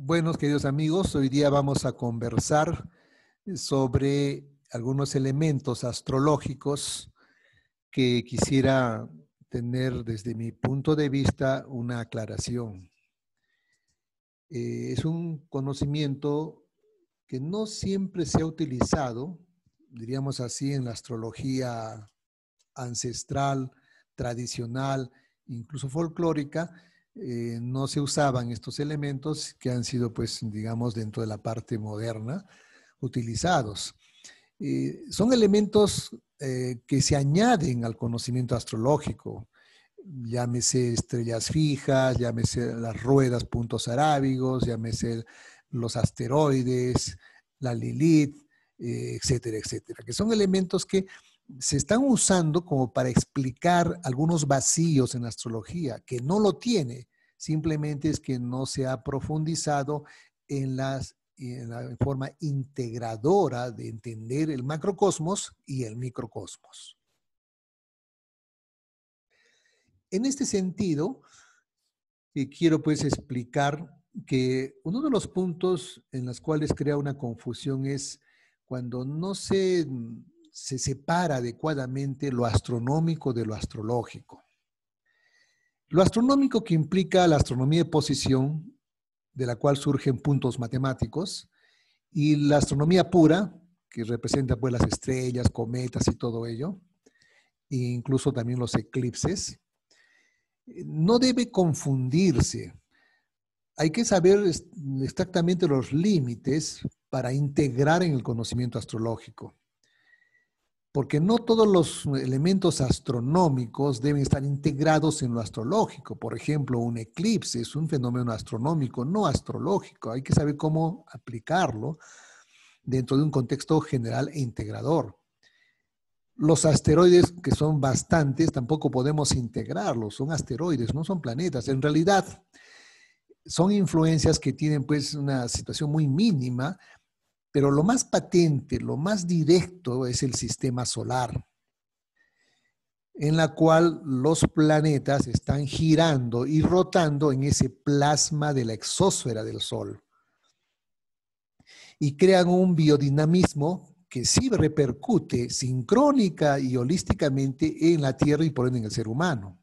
Buenos queridos amigos, hoy día vamos a conversar sobre algunos elementos astrológicos que quisiera tener desde mi punto de vista una aclaración. Eh, es un conocimiento que no siempre se ha utilizado, diríamos así, en la astrología ancestral, tradicional, incluso folclórica, eh, no se usaban estos elementos que han sido, pues, digamos, dentro de la parte moderna utilizados. Eh, son elementos eh, que se añaden al conocimiento astrológico, llámese estrellas fijas, llámese las ruedas, puntos arábigos, llámese los asteroides, la Lilith, etcétera, etcétera, que son elementos que se están usando como para explicar algunos vacíos en la astrología, que no lo tiene, simplemente es que no se ha profundizado en, las, la forma integradora de entender el macrocosmos y el microcosmos. En este sentido, eh, quiero pues explicar que uno de los puntos en los cuales crea una confusión es cuando no se se separa adecuadamente lo astronómico de lo astrológico. Lo astronómico que implica la astronomía de posición, de la cual surgen puntos matemáticos, y la astronomía pura, que representa pues las estrellas, cometas y todo ello, e incluso también los eclipses, no debe confundirse. Hay que saber exactamente los límites para integrar en el conocimiento astrológico porque no todos los elementos astronómicos deben estar integrados en lo astrológico. Por ejemplo, un eclipse es un fenómeno astronómico, no astrológico. Hay que saber cómo aplicarlo dentro de un contexto general e integrador. Los asteroides, que son bastantes, tampoco podemos integrarlos. Son asteroides, no son planetas. En realidad, son influencias que tienen pues una situación muy mínima pero lo más patente, lo más directo es el sistema solar, en la cual los planetas están girando y rotando en ese plasma de la exósfera del Sol. Y crean un biodinamismo que sí repercute sincrónica y holísticamente en la Tierra y por ende en el ser humano.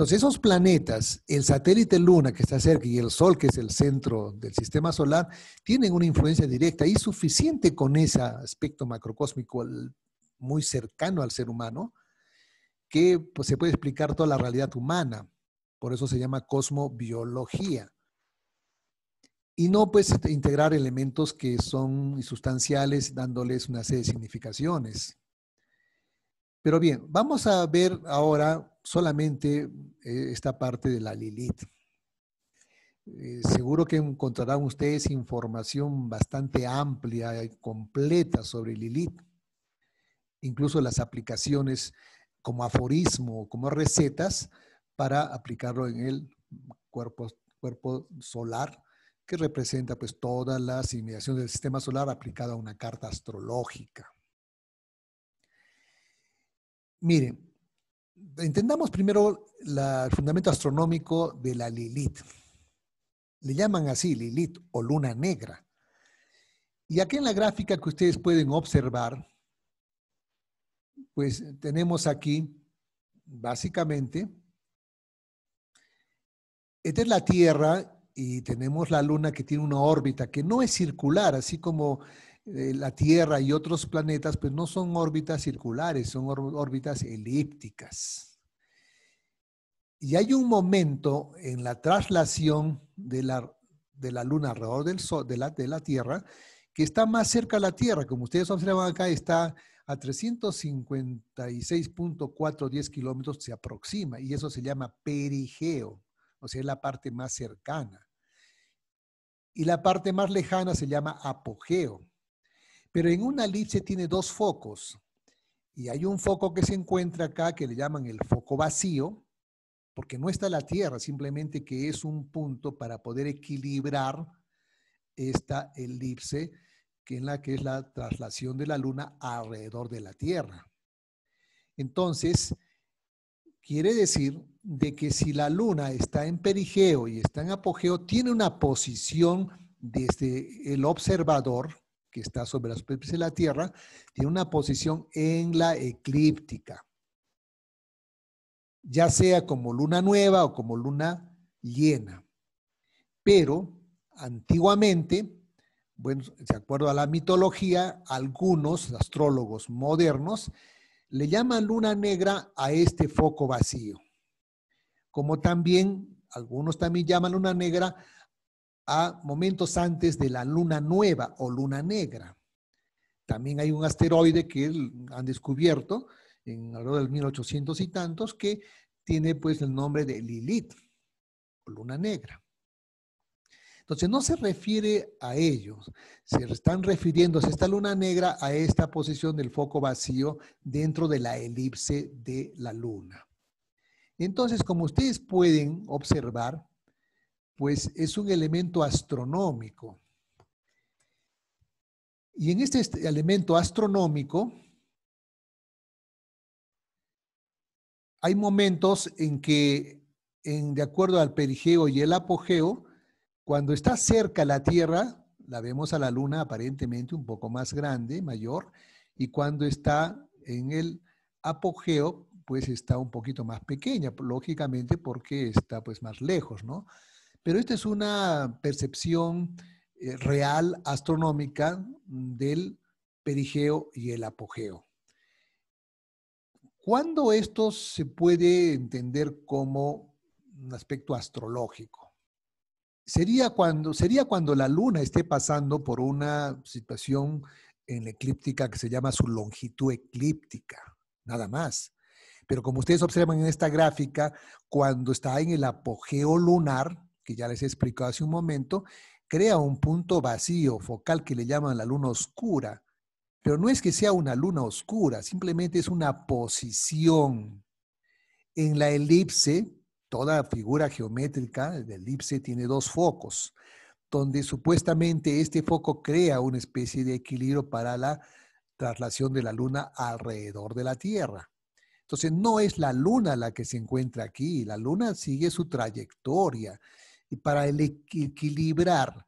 Entonces, esos planetas, el satélite Luna que está cerca y el Sol, que es el centro del sistema solar, tienen una influencia directa y suficiente con ese aspecto macrocósmico muy cercano al ser humano, que pues, se puede explicar toda la realidad humana. Por eso se llama cosmobiología. Y no puedes integrar elementos que son sustanciales dándoles una serie de significaciones. Pero bien, vamos a ver ahora solamente eh, esta parte de la Lilith. Eh, seguro que encontrarán ustedes información bastante amplia y completa sobre Lilith, incluso las aplicaciones como aforismo, como recetas para aplicarlo en el cuerpo, cuerpo solar, que representa pues todas las inmediaciones del sistema solar aplicada a una carta astrológica. Miren, entendamos primero el fundamento astronómico de la Lilith. Le llaman así Lilith o luna negra. Y aquí en la gráfica que ustedes pueden observar, pues tenemos aquí básicamente, esta es la Tierra y tenemos la Luna que tiene una órbita que no es circular, así como la Tierra y otros planetas, pues no son órbitas circulares, son órbitas elípticas. Y hay un momento en la traslación de la, de la Luna alrededor del de la, de la Tierra, que está más cerca a la Tierra. Como ustedes observan acá, está a 356.410 kilómetros, se aproxima, y eso se llama perigeo, o sea, es la parte más cercana. Y la parte más lejana se llama apogeo. Pero en una elipse tiene dos focos. Y hay un foco que se encuentra acá que le llaman el foco vacío, porque no está la tierra, simplemente que es un punto para poder equilibrar esta elipse que en la que es la traslación de la luna alrededor de la tierra. Entonces, quiere decir de que si la luna está en perigeo y está en apogeo, tiene una posición desde el observador que está sobre la superficie de la Tierra, tiene una posición en la eclíptica. Ya sea como luna nueva o como luna llena. Pero antiguamente, bueno, de acuerdo a la mitología, algunos astrólogos modernos le llaman luna negra a este foco vacío. Como también algunos también llaman luna negra a momentos antes de la luna nueva o luna negra. También hay un asteroide que han descubierto en alrededor del 1800 y tantos que tiene pues el nombre de Lilith luna negra. Entonces no se refiere a ellos, se están refiriéndose esta luna negra a esta posición del foco vacío dentro de la elipse de la luna. Entonces, como ustedes pueden observar, pues es un elemento astronómico. Y en este, elemento astronómico hay momentos en que, en, de acuerdo al perigeo y el apogeo, cuando está cerca la Tierra, la vemos a la Luna aparentemente un poco más grande, mayor, y cuando está en el apogeo, pues está un poquito más pequeña, lógicamente porque está pues más lejos, ¿no? Pero esta es una percepción eh, real, astronómica, mm, del perigeo y el apogeo. ¿Cuándo esto se puede entender como un aspecto astrológico? Sería cuando, sería cuando la luna esté pasando por una situación en la eclíptica que se llama su longitud eclíptica, nada más. Pero como ustedes observan en esta gráfica, cuando está en el apogeo lunar, que ya les he explicado hace un momento, crea un punto vacío focal que le llaman la luna oscura. Pero no es que sea una luna oscura, simplemente es una posición. En la elipse, toda figura geométrica de elipse tiene dos focos, donde supuestamente este foco crea una especie de equilibrio para la traslación de la luna alrededor de la Tierra. Entonces, no es la luna la que se encuentra aquí, la luna sigue su trayectoria y para equilibrar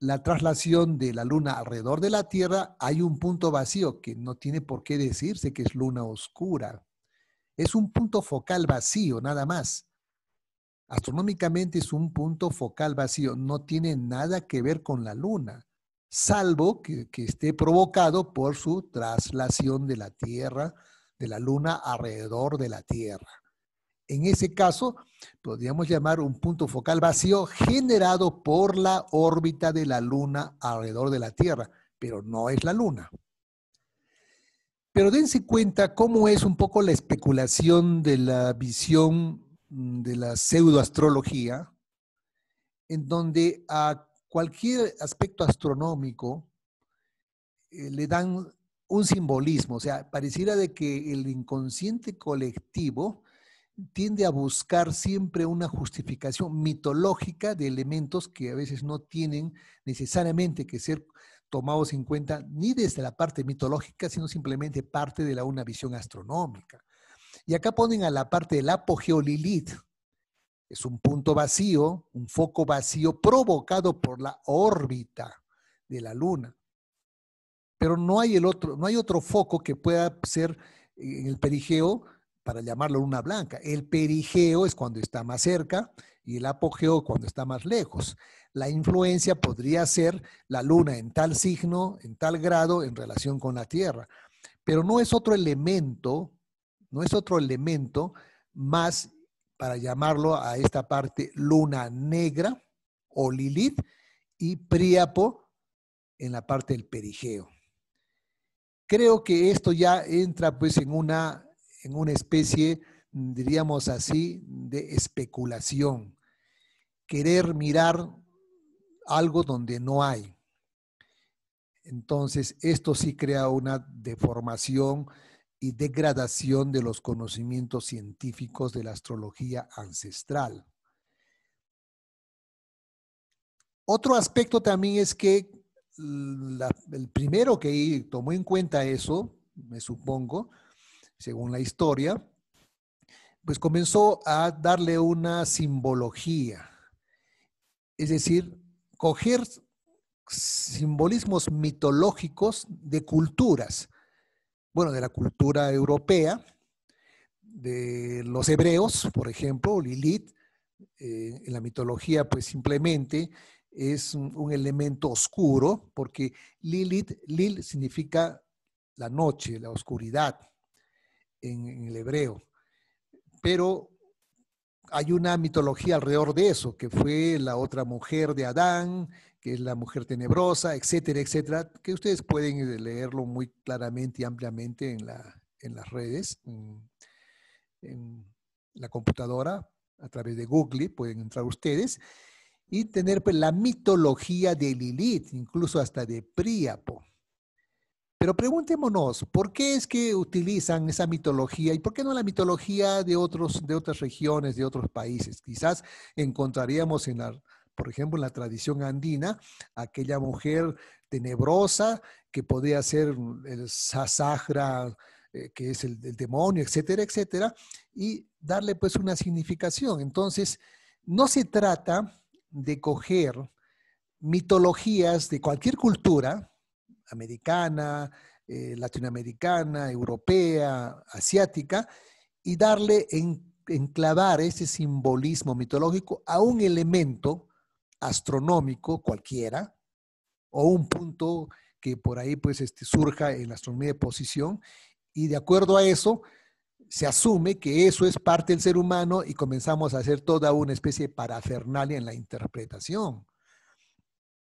la traslación de la luna alrededor de la Tierra, hay un punto vacío que no tiene por qué decirse que es luna oscura. Es un punto focal vacío, nada más. Astronómicamente es un punto focal vacío, no tiene nada que ver con la luna, salvo que, que esté provocado por su traslación de la Tierra, de la luna alrededor de la Tierra. En ese caso, podríamos llamar un punto focal vacío generado por la órbita de la Luna alrededor de la Tierra, pero no es la Luna. Pero dense cuenta cómo es un poco la especulación de la visión de la pseudoastrología, en donde a cualquier aspecto astronómico eh, le dan un simbolismo, o sea, pareciera de que el inconsciente colectivo tiende a buscar siempre una justificación mitológica de elementos que a veces no tienen necesariamente que ser tomados en cuenta ni desde la parte mitológica, sino simplemente parte de la, una visión astronómica. Y acá ponen a la parte del apogeo Es un punto vacío, un foco vacío provocado por la órbita de la Luna. Pero no hay, el otro, no hay otro foco que pueda ser eh, en el perigeo para llamarlo luna blanca. El perigeo es cuando está más cerca y el apogeo cuando está más lejos. La influencia podría ser la luna en tal signo, en tal grado, en relación con la Tierra. Pero no es otro elemento, no es otro elemento más para llamarlo a esta parte luna negra o Lilith y Priapo en la parte del perigeo. Creo que esto ya entra pues en una en una especie, diríamos así, de especulación. Querer mirar algo donde no hay. Entonces, esto sí crea una deformación y degradación de los conocimientos científicos de la astrología ancestral. Otro aspecto también es que el primero que tomó en cuenta eso, me supongo, según la historia, pues comenzó a darle una simbología, es decir, coger simbolismos mitológicos de culturas, bueno, de la cultura europea, de los hebreos, por ejemplo, Lilith, eh, en la mitología pues simplemente es un, elemento oscuro, porque Lilith, Lil significa la noche, la oscuridad en, el hebreo. Pero hay una mitología alrededor de eso, que fue la otra mujer de Adán, que es la mujer tenebrosa, etcétera, etcétera, que ustedes pueden eh, leerlo muy claramente y ampliamente en, las redes, en, la computadora, a través de Google, pueden entrar ustedes, y tener pues, la mitología de Lilith, incluso hasta de Príapo. Pero preguntémonos, ¿por qué es que utilizan esa mitología y por qué no la mitología de, otros, de otras regiones, de otros países? Quizás encontraríamos en la, por ejemplo, en la tradición andina, aquella mujer tenebrosa que podía ser el sasagra, eh, que es el, el demonio, etcétera, etcétera, y darle pues una significación. Entonces, no se trata de coger mitologías de cualquier cultura, americana, eh, latinoamericana, europea, asiática, y darle, en, enclavar ese simbolismo mitológico a un elemento astronómico cualquiera, o un punto que por ahí pues este, surja en la astronomía de posición, y de acuerdo a eso, se asume que eso es parte del ser humano y comenzamos a hacer toda una especie de parafernalia en la interpretación.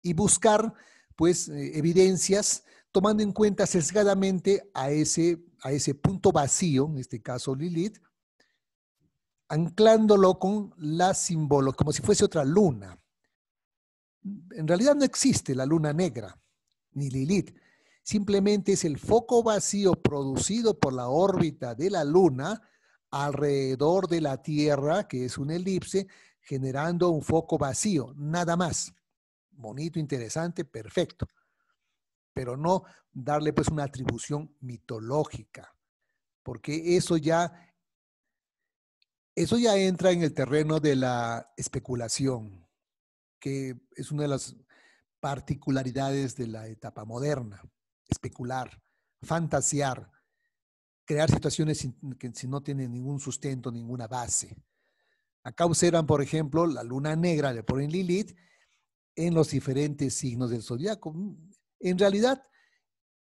Y buscar pues, eh, evidencias tomando en cuenta sesgadamente a ese, a ese punto vacío, en este caso Lilith, anclándolo con la símbolo, como si fuese otra luna. En realidad no existe la luna negra, ni Lilith. Simplemente es el foco vacío producido por la órbita de la luna alrededor de la Tierra, que es una elipse, generando un foco vacío, nada más bonito, interesante, perfecto. Pero no darle pues una atribución mitológica, porque eso ya, eso ya entra en el terreno de la especulación, que es una de las particularidades de la etapa moderna, especular, fantasear, crear situaciones que si no tienen ningún sustento, ninguna base. Acá eran por ejemplo, la luna negra, de ponen Lilith, en los diferentes signos del zodiaco. Mm, en realidad,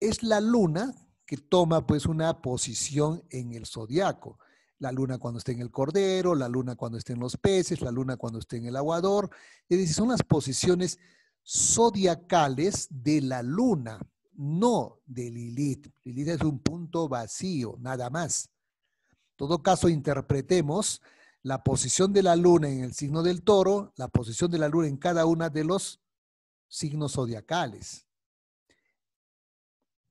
es la luna que toma pues una posición en el zodiaco. La luna cuando esté en el cordero, la luna cuando está en los peces, la luna cuando esté en el aguador. Es decir, son las posiciones zodiacales de la luna, no de Lilith. Lilith es un punto vacío, nada más. En todo caso, interpretemos la posición de la luna en el signo del toro, la posición de la luna en cada uno de los signos zodiacales.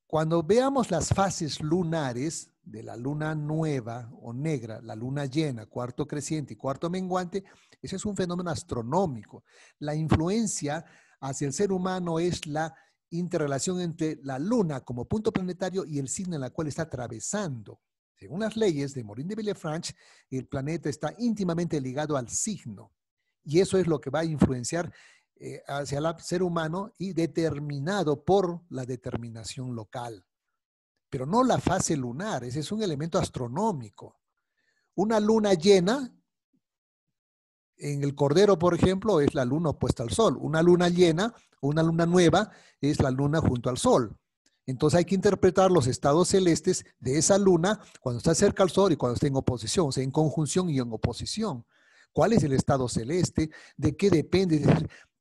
Cuando veamos las fases lunares de la luna nueva o negra, la luna llena, cuarto creciente y cuarto menguante, ese es un fenómeno astronómico. La influencia hacia el ser humano es la interrelación entre la luna como punto planetario y el signo en el cual está atravesando. Según las leyes de Morin de Villefranche, el planeta está íntimamente ligado al signo y eso es lo que va a influenciar eh, hacia el ser humano y determinado por la determinación local. Pero no la fase lunar, ese es un elemento astronómico. Una luna llena, en el Cordero, por ejemplo, es la luna opuesta al Sol. Una luna llena, una luna nueva, es la luna junto al Sol. Entonces hay que interpretar los estados celestes de esa luna cuando está cerca al sol y cuando está en oposición, o sea, en conjunción y en oposición. ¿Cuál es el estado celeste? ¿De qué depende?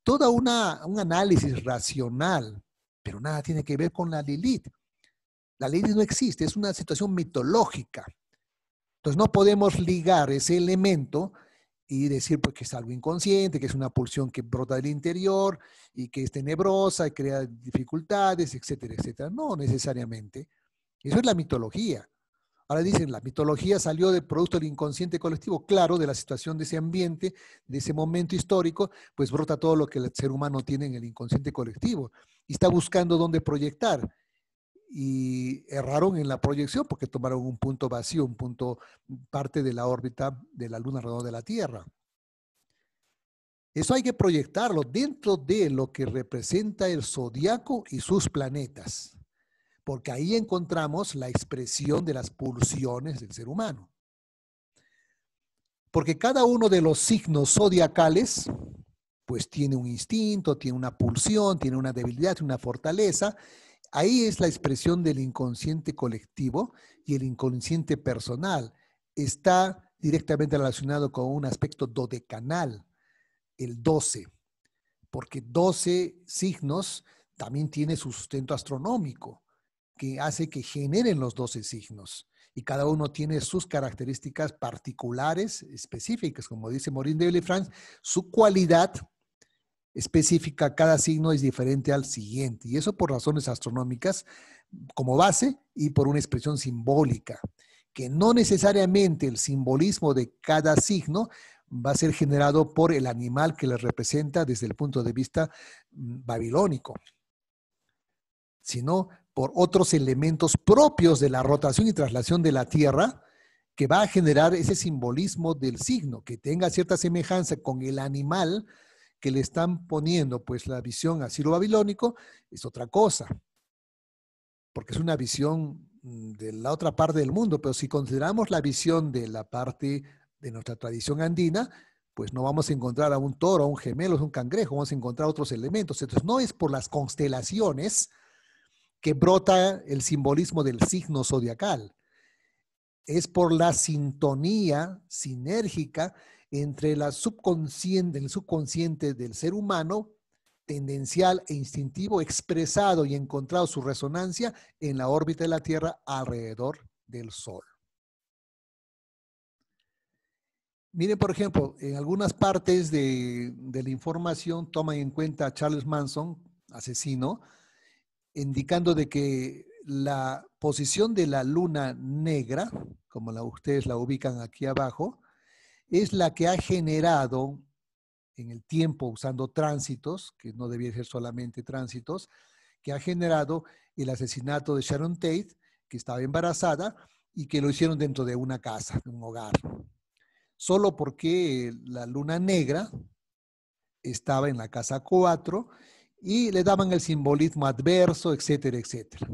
toda una, un análisis racional, pero nada tiene que ver con la Lilith. La Lilith no existe, es una situación mitológica. Entonces no podemos ligar ese elemento y decir pues que es algo inconsciente, que es una pulsión que brota del interior y que es tenebrosa y crea dificultades, etcétera, etcétera. No necesariamente. Eso es la mitología. Ahora dicen, la mitología salió del producto del inconsciente colectivo, claro, de la situación de ese ambiente, de ese momento histórico, pues brota todo lo que el ser humano tiene en el inconsciente colectivo y está buscando dónde proyectar y erraron en la proyección porque tomaron un punto vacío, un punto parte de la órbita de la Luna alrededor de la Tierra. Eso hay que proyectarlo dentro de lo que representa el zodiaco y sus planetas, porque ahí encontramos la expresión de las pulsiones del ser humano. Porque cada uno de los signos zodiacales, pues tiene un instinto, tiene una pulsión, tiene una debilidad, tiene una fortaleza, Ahí es la expresión del inconsciente colectivo y el inconsciente personal. Está directamente relacionado con un aspecto dodecanal, el 12, porque 12 signos también tiene su sustento astronómico, que hace que generen los 12 signos. Y cada uno tiene sus características particulares, específicas, como dice Maureen de Villefranche, su cualidad específica, cada signo es diferente al siguiente, y eso por razones astronómicas como base y por una expresión simbólica, que no necesariamente el simbolismo de cada signo va a ser generado por el animal que le representa desde el punto de vista mm, babilónico, sino por otros elementos propios de la rotación y traslación de la Tierra, que va a generar ese simbolismo del signo, que tenga cierta semejanza con el animal, que le están poniendo pues la visión asilo babilónico es otra cosa, porque es una visión mm, de la otra parte del mundo, pero si consideramos la visión de la parte de nuestra tradición andina, pues no vamos a encontrar a un toro, a un gemelo, a un cangrejo, vamos a encontrar otros elementos. Entonces, no es por las constelaciones que brota el simbolismo del signo zodiacal, es por la sintonía sinérgica entre la subconsciente, el subconsciente del ser humano, tendencial e instintivo, expresado y encontrado su resonancia en la órbita de la Tierra alrededor del Sol. Miren, por ejemplo, en algunas partes de, la información toman en cuenta a Charles Manson, asesino, indicando de que la posición de la luna negra, como ustedes la ubican aquí abajo, es la que ha generado en el tiempo, usando tránsitos, que no debía ser solamente tránsitos, que ha generado el asesinato de Sharon Tate, que estaba embarazada y que lo hicieron dentro de una casa, de un hogar. Solo porque la luna negra estaba en la casa 4 y le daban el simbolismo adverso, etcétera, etcétera.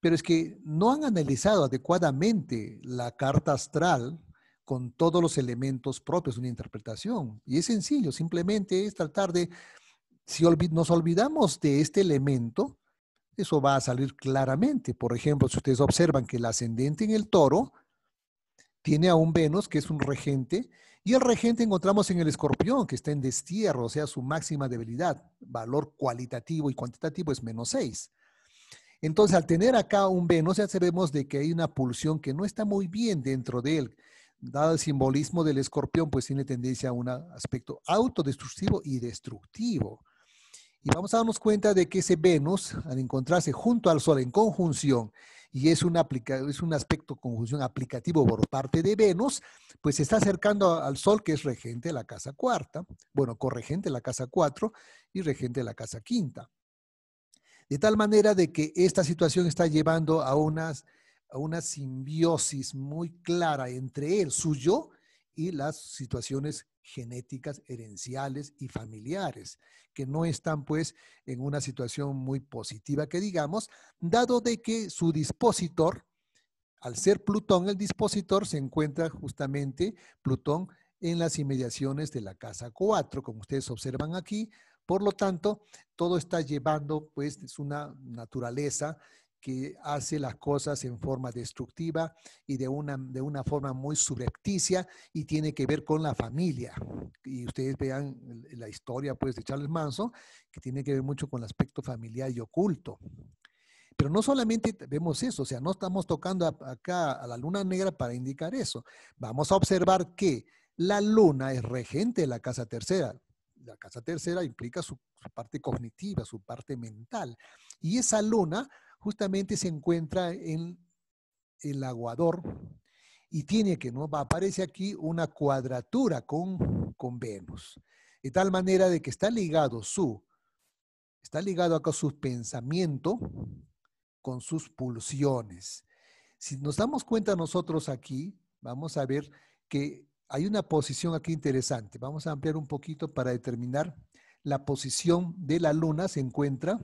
Pero es que no han analizado adecuadamente la carta astral con todos los elementos propios de una interpretación. Y es sencillo, simplemente es tratar de, si nos olvidamos de este elemento, eso va a salir claramente. Por ejemplo, si ustedes observan que el ascendente en el toro tiene a un Venus, que es un regente, y el regente encontramos en el escorpión, que está en destierro, o sea, su máxima debilidad, valor cualitativo y cuantitativo es menos 6. Entonces, al tener acá un Venus, ya sabemos de que hay una pulsión que no está muy bien dentro de él dado el simbolismo del escorpión, pues tiene tendencia a un aspecto autodestructivo y destructivo. Y vamos a darnos cuenta de que ese Venus, al encontrarse junto al Sol en conjunción, y es un, es un aspecto conjunción aplicativo por parte de Venus, pues se está acercando al Sol, que es regente de la casa cuarta, bueno, corregente de la casa cuatro y regente de la casa quinta. De tal manera de que esta situación está llevando a unas a una simbiosis muy clara entre el suyo y las situaciones genéticas, herenciales y familiares, que no están pues en una situación muy positiva que digamos, dado de que su dispositor, al ser Plutón el dispositor, se encuentra justamente Plutón en las inmediaciones de la casa 4, como ustedes observan aquí. Por lo tanto, todo está llevando pues una naturaleza que hace las cosas en forma destructiva y de una, de una forma muy subrepticia y tiene que ver con la familia. Y ustedes vean la historia pues, de Charles Manson, que tiene que ver mucho con el aspecto familiar y oculto. Pero no solamente vemos eso, o sea, no estamos tocando acá a la luna negra para indicar eso. Vamos a observar que la luna es regente de la casa tercera. La casa tercera implica su parte cognitiva, su parte mental. Y esa luna justamente se encuentra en el aguador y tiene que, ¿no? Aparece aquí una cuadratura con, con Venus. De tal manera de que está ligado su, está ligado acá su pensamiento con sus pulsiones. Si nos damos cuenta nosotros aquí, vamos a ver que hay una posición aquí interesante. Vamos a ampliar un poquito para determinar la posición de la luna. Se encuentra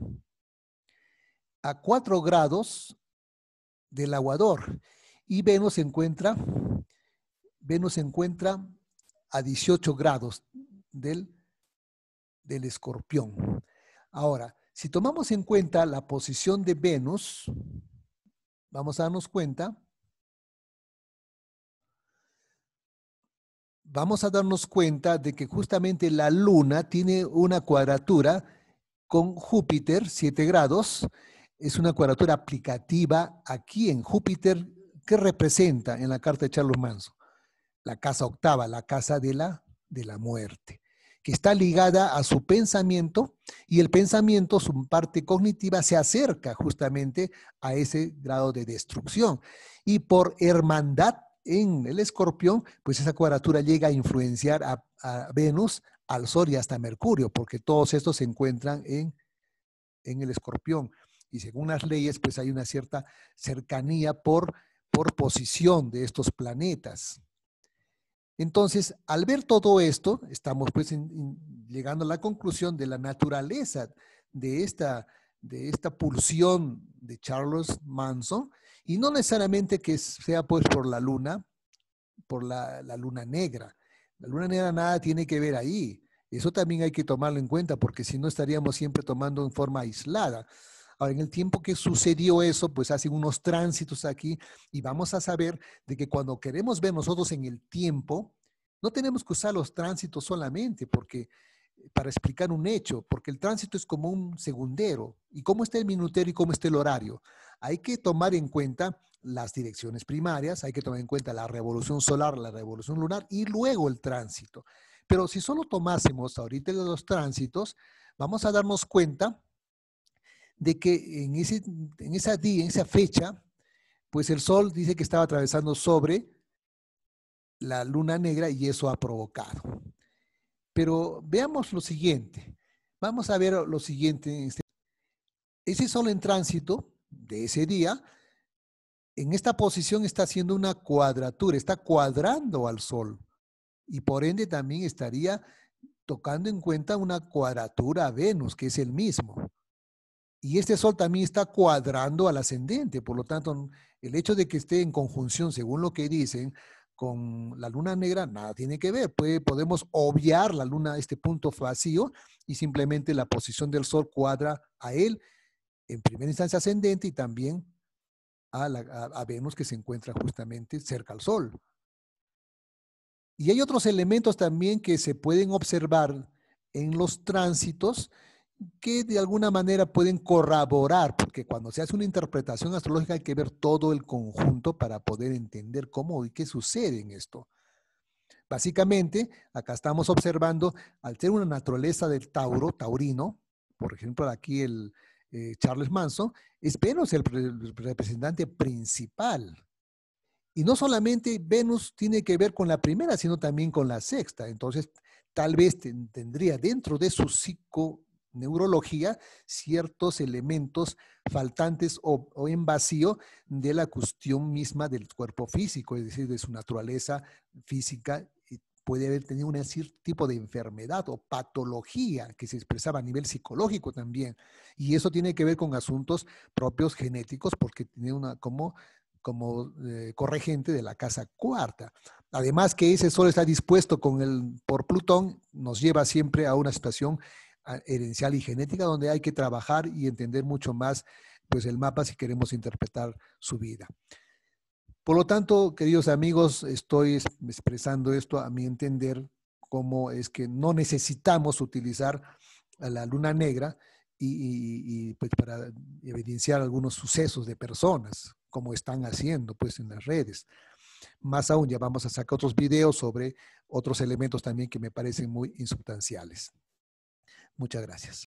a 4 grados del aguador y Venus se encuentra, Venus se encuentra a 18 grados del, del escorpión. Ahora, si tomamos en cuenta la posición de Venus, vamos a darnos cuenta, vamos a darnos cuenta de que justamente la Luna tiene una cuadratura con Júpiter, 7 grados, es una cuadratura aplicativa aquí en Júpiter que representa en la carta de Charles Manso la casa octava, la casa de la, de la muerte, que está ligada a su pensamiento y el pensamiento, su parte cognitiva, se acerca justamente a ese grado de destrucción. Y por hermandad en el escorpión, pues esa cuadratura llega a influenciar a, Venus, al Sol y hasta Mercurio, porque todos estos se encuentran en, en el escorpión y según las leyes, pues hay una cierta cercanía por, por posición de estos planetas. Entonces, al ver todo esto, estamos pues llegando a la conclusión de la naturaleza de esta, de esta pulsión de Charles Manson, y no necesariamente que sea pues por la luna, por la, la luna negra. La luna negra nada tiene que ver ahí. Eso también hay que tomarlo en cuenta porque si no estaríamos siempre tomando en forma aislada. Ahora, en el tiempo que sucedió eso, pues hacen unos tránsitos aquí y vamos a saber de que cuando queremos ver nosotros en el tiempo, no tenemos que usar los tránsitos solamente porque eh, para explicar un hecho, porque el tránsito es como un segundero. ¿Y cómo está el minutero y cómo está el horario? Hay que tomar en cuenta las direcciones primarias, hay que tomar en cuenta la revolución solar, la revolución lunar y luego el tránsito. Pero si solo tomásemos ahorita los tránsitos, vamos a darnos cuenta de que en, ese, en esa día, en esa fecha, pues el Sol dice que estaba atravesando sobre la luna negra y eso ha provocado. Pero veamos lo siguiente. Vamos a ver lo siguiente. Este, ese Sol en tránsito de ese día, en esta posición está haciendo una cuadratura, está cuadrando al Sol. Y por ende también estaría tocando en cuenta una cuadratura a Venus, que es el mismo. Y este sol también está cuadrando al ascendente, por lo tanto, el hecho de que esté en conjunción, según lo que dicen, con la luna negra, nada tiene que ver. podemos obviar la luna, este punto vacío, y simplemente la posición del sol cuadra a él, en primera instancia ascendente, y también a, Venus, que se encuentra justamente cerca al sol. Y hay otros elementos también que se pueden observar en los tránsitos, que de alguna manera pueden corroborar, porque cuando se hace una interpretación astrológica hay que ver todo el conjunto para poder entender cómo y qué sucede en esto. Básicamente, acá estamos observando, al ser una naturaleza del Tauro, taurino, por ejemplo, aquí el eh, Charles Manson, es Venus el, el representante principal. Y no solamente Venus tiene que ver con la primera, sino también con la sexta. Entonces, tal vez tendría dentro de su psico neurología ciertos elementos faltantes o, en vacío de la cuestión misma del cuerpo físico, es decir, de su naturaleza física. Puede haber tenido un tipo de enfermedad o patología que se expresaba a nivel psicológico también. Y eso tiene que ver con asuntos propios genéticos porque tiene una como como eh, corregente de la casa cuarta. Además que ese sol está dispuesto con el, por Plutón, nos lleva siempre a una situación herencial y genética, donde hay que trabajar y entender mucho más pues, el mapa si queremos interpretar su vida. Por lo tanto, queridos amigos, estoy expresando esto a mi entender, cómo es que no necesitamos utilizar la luna negra y, pues, para evidenciar algunos sucesos de personas, como están haciendo pues, en las redes. Más aún, ya vamos a sacar otros videos sobre otros elementos también que me parecen muy insubstanciales. Muchas gracias.